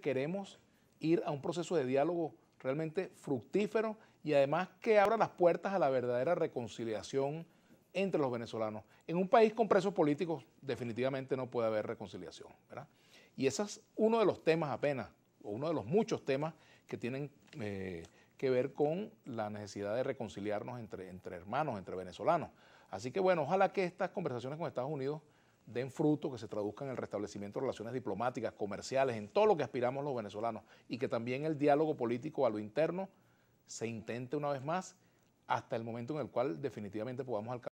queremos ir a un proceso de diálogo realmente fructífero y además que abra las puertas a la verdadera reconciliación entre los venezolanos. En un país con presos políticos definitivamente no puede haber reconciliación. ¿verdad? Y ese es uno de los temas apenas, o uno de los muchos temas que tienen eh, que ver con la necesidad de reconciliarnos entre, entre hermanos, entre venezolanos. Así que bueno, ojalá que estas conversaciones con Estados Unidos den fruto, que se traduzca en el restablecimiento de relaciones diplomáticas, comerciales, en todo lo que aspiramos los venezolanos, y que también el diálogo político a lo interno se intente una vez más hasta el momento en el cual definitivamente podamos alcanzar.